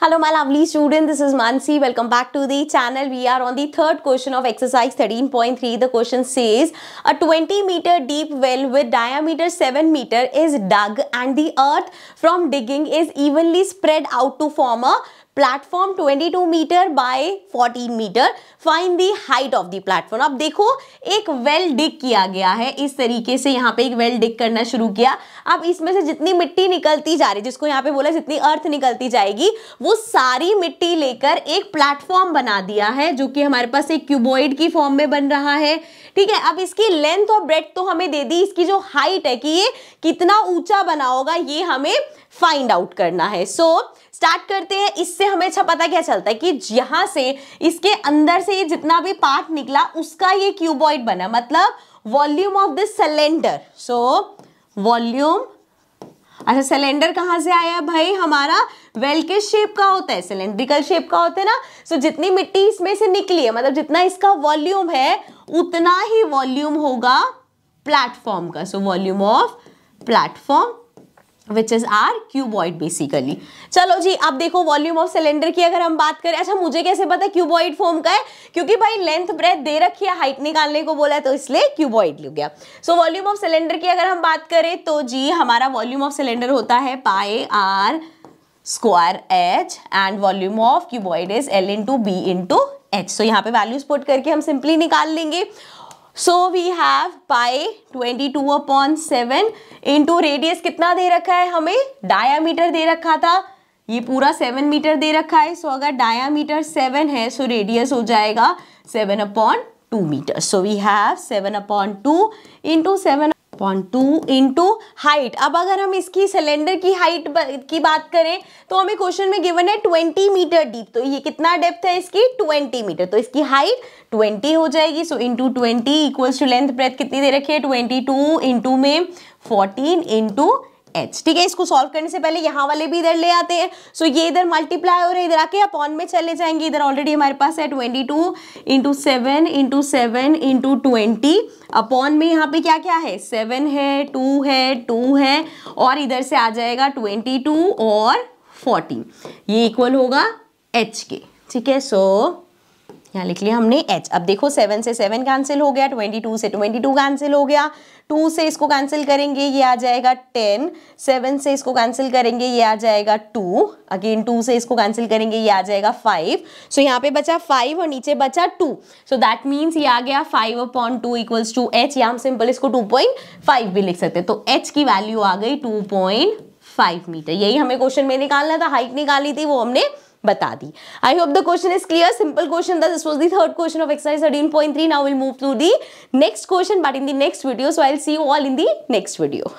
Hello my lovely student, this is Mansi. Welcome back to the channel. We are on the third question of exercise 13.3. The question says, a 20 meter deep well with diameter 7 meter is dug and the earth from digging is evenly spread out to form a platform 22 metre by 14 metre find the height of the platform अब देखो एक well Dick किया गया है इस तरीके से यहाँ पे एक वेल डिक करना शुरू किया अब इसमें से जितनी मिट्टी निकलती जा रही जिसको यहाँ पे बोला जितनी अर्थ निकलती जाएगी वो सारी मिट्टी लेकर एक प्लेटफॉर्म बना दिया है जो कि हमारे पास एक क्यूबॉइड की फॉर्म में बन रहा है ठीक है अब इसकी लेंथ और ब्रेथ तो हमें दे दी इसकी जो हाइट है कि ये कितना ऊंचा बना होगा ये हमें फाइंड आउट करना है सो so, स्टार्ट करते हैं इससे हमें अच्छा पता क्या चलता है कि यहां से इसके अंदर से ये जितना भी पार्ट निकला उसका ये क्यूबॉइड बना मतलब volume of this cylinder so volume अच्छा सिलेंडर कहाँ से आया भाई हमारा वेल के शेप का होता है सिलेंड्रिकल शेप का होता है ना सो so, जितनी मिट्टी इसमें से निकली है मतलब जितना इसका वॉल्यूम है उतना ही वॉल्यूम होगा प्लेटफॉर्म का so volume of platform which is our cuboid basically चलो जी अब देखो वॉल्यूम ऑफ सिलेंडर की अगर हम बात करें अच्छा मुझे कैसे पता क्यूबॉइड फॉर्म का है क्योंकि भाई लेंथ ब्रेथ दे रखी है हाइट निकालने को बोला है तो इसलिए क्यूबॉइड लग गया सो वॉल्यूम ऑफ सिलेंडर की अगर हम बात करें तो जी हमारा वॉल्यूम ऑफ सिलेंडर होता है pi r square h and volume of cuboid is l into b into h so यहाँ पे वैल्यूज पुट करके हम सिंपली निकाल लेंगे so we have pi 22 two upon seven into radius कितना दे रखा है हमें डायामीटर दे रखा था ये पूरा सेवन मीटर दे रखा है सो so, अगर डायामीटर सेवन है सो so रेडियस हो जाएगा seven upon two metre so we have seven upon two into seven upon two into height अब अगर हम इसकी सिलेंडर की हाइट की बात करें तो हमें क्वेश्चन में गिवन है 20 मीटर डीप तो ये कितना डेप्थ है इसकी 20 मीटर तो इसकी हाइट 20 हो जाएगी so into twenty equals to length breadth कितनी दे रखी है 22 इंटू में 14 इंटू एच ठीक है इसको सॉल्व करने से पहले यहाँ वाले भी इधर ले आते हैं सो ये इधर मल्टीप्लाई हो रहे इधर आके अपॉन में चले जाएंगे इधर ऑलरेडी हमारे पास है twenty two into seven into seven into twenty upon में यहाँ पे क्या क्या है सेवन है टू है टू है और इधर से आ जाएगा ट्वेंटी टू और फोर्टीन ये इक्वल होगा एच के ठीक है सो so, यहाँ लिख लिया हमने एच अब देखो सेवन से सेवन कैंसिल हो गया ट्वेंटी टू से ट्वेंटी टू कैंसिल हो गया टू से इसको कैंसिल करेंगे ये आ जाएगा टेन सेवन से इसको कैंसिल करेंगे ये आ जाएगा टू अगेन टू से इसको कैंसिल करेंगे ये आ जाएगा फाइव सो so, यहाँ पे बचा फाइव और नीचे बचा टू सो दैट मीन्स ये आ गया five upon two equals to h या हम सिंपल इसको टू पॉइंट फाइव भी लिख सकते तो एच की वैल्यू आ गई टू पॉइंट फाइव मीटर यही हमें क्वेश्चन में निकालना था हाइट निकाली थी वो हमने बता दी I hope the question is clear simple question this was the third question of exercise thirteen point three now will move to the next question but in the next video so I see you all in the next video